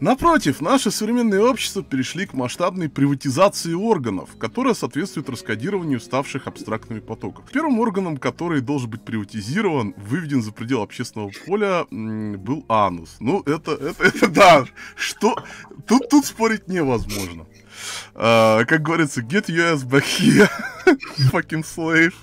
Напротив, наше современное общество перешли к масштабной приватизации органов, которая соответствует раскодированию ставших абстрактными потоков. Первым органом, который должен быть приватизирован, выведен за пределы общественного поля, был анус. Ну, это, это, это да, что... Тут, тут спорить невозможно. Uh, как говорится, get your ass back here, fucking slave.